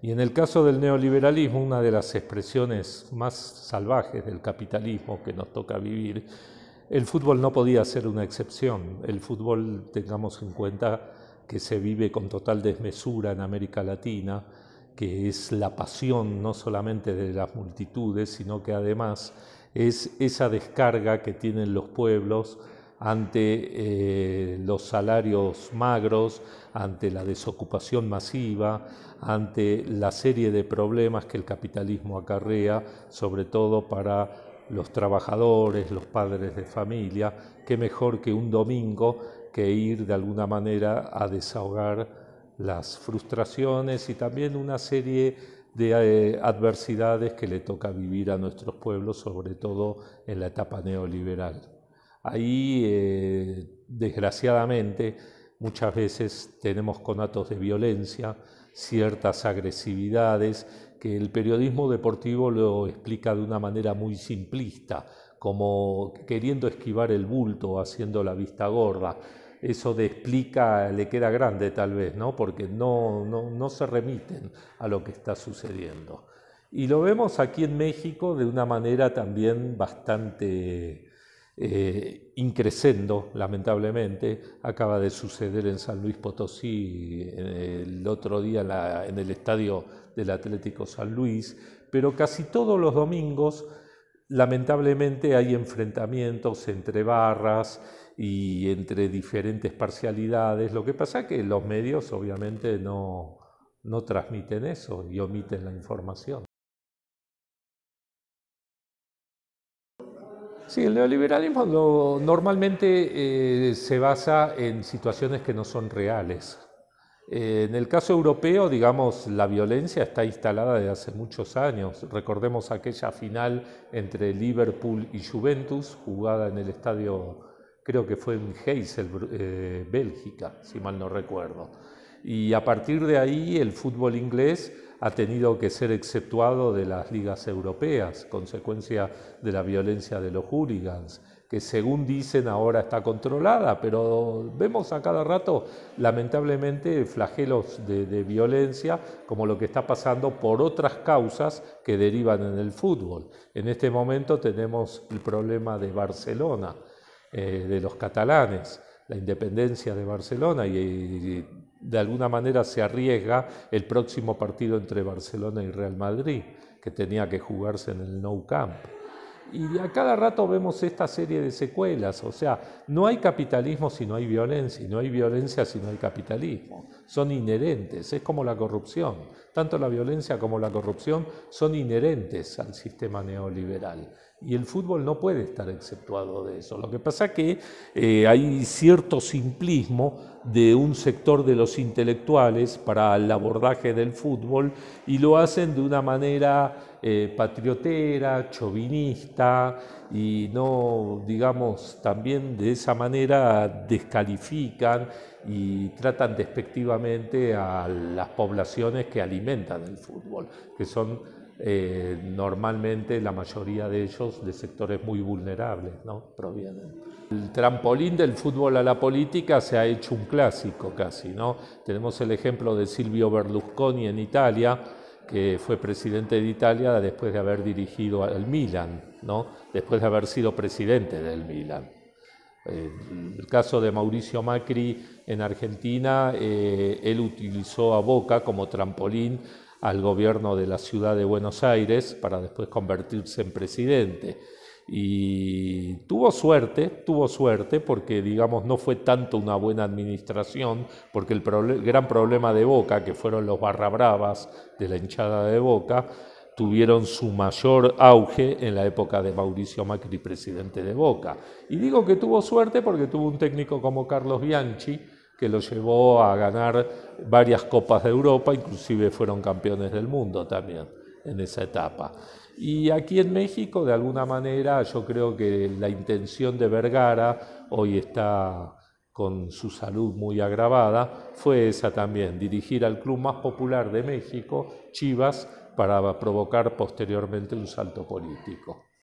Y en el caso del neoliberalismo, una de las expresiones más salvajes del capitalismo que nos toca vivir, el fútbol no podía ser una excepción. El fútbol, tengamos en cuenta que se vive con total desmesura en América Latina, que es la pasión no solamente de las multitudes, sino que además es esa descarga que tienen los pueblos ante eh, los salarios magros, ante la desocupación masiva, ante la serie de problemas que el capitalismo acarrea, sobre todo para los trabajadores, los padres de familia, qué mejor que un domingo que ir de alguna manera a desahogar las frustraciones y también una serie de eh, adversidades que le toca vivir a nuestros pueblos, sobre todo en la etapa neoliberal. Ahí, eh, desgraciadamente, muchas veces tenemos conatos de violencia, ciertas agresividades, que el periodismo deportivo lo explica de una manera muy simplista, como queriendo esquivar el bulto, haciendo la vista gorda. Eso de explica le queda grande tal vez, ¿no? Porque no, no, no se remiten a lo que está sucediendo. Y lo vemos aquí en México de una manera también bastante eh, increciendo lamentablemente, acaba de suceder en San Luis Potosí el otro día en, el estadio del Atlético San Luis, pero casi todos los domingos, lamentablemente, hay enfrentamientos entre barras y entre diferentes parcialidades. Lo que pasa es que los medios obviamente no, no transmiten eso y omiten la información. Sí, el neoliberalismo normalmente eh, se basa en situaciones que no son reales. Eh, en el caso europeo, digamos, la violencia está instalada desde hace muchos años. Recordemos aquella final entre Liverpool y Juventus, jugada en el estadio, creo que fue en Heysel, eh, Bélgica, si mal no recuerdo y a partir de ahí el fútbol inglés ha tenido que ser exceptuado de las ligas europeas, consecuencia de la violencia de los hooligans, que según dicen ahora está controlada, pero vemos a cada rato lamentablemente flagelos de, violencia como lo que está pasando por otras causas que derivan en el fútbol. En este momento tenemos el problema de Barcelona, eh, de los catalanes la independencia de Barcelona y, de alguna manera se arriesga el próximo partido entre Barcelona y Real Madrid, que tenía que jugarse en el No Camp. Y a cada rato vemos esta serie de secuelas, o sea, no hay capitalismo si no hay violencia, y no hay violencia si no hay capitalismo. Son inherentes, es como la corrupción. Tanto la violencia como la corrupción son inherentes al sistema neoliberal. Y el fútbol no puede estar exceptuado de eso. Lo que pasa es que eh, hay cierto simplismo de un sector de los intelectuales para el abordaje del fútbol y lo hacen de una manera eh, patriotera, chovinista y no, digamos, también de esa manera descalifican y tratan despectivamente a las poblaciones que alimentan el fútbol, que son eh, normalmente la mayoría de ellos de sectores muy vulnerables, ¿no? Provienen. El trampolín del fútbol a la política se ha hecho un clásico casi, ¿no? Tenemos el ejemplo de Silvio Berlusconi en Italia, que fue presidente de Italia después de haber dirigido al Milan, ¿no? Después de haber sido presidente del Milan. Eh, el caso de Mauricio Macri en Argentina, eh, él utilizó a Boca como trampolín al gobierno de la ciudad de Buenos Aires para después convertirse en presidente. Y tuvo suerte, tuvo suerte porque, digamos, no fue tanto una buena administración, porque el, gran problema de Boca, que fueron los Barrabravas de la hinchada de Boca, tuvieron su mayor auge en la época de Mauricio Macri, presidente de Boca. Y digo que tuvo suerte porque tuvo un técnico como Carlos Bianchi, que lo llevó a ganar varias copas de Europa, inclusive fueron campeones del mundo también en esa etapa. Y aquí en México, de alguna manera, yo creo que la intención de Vergara, hoy está con su salud muy agravada, fue esa también, dirigir al club más popular de México, Chivas, para provocar posteriormente un salto político.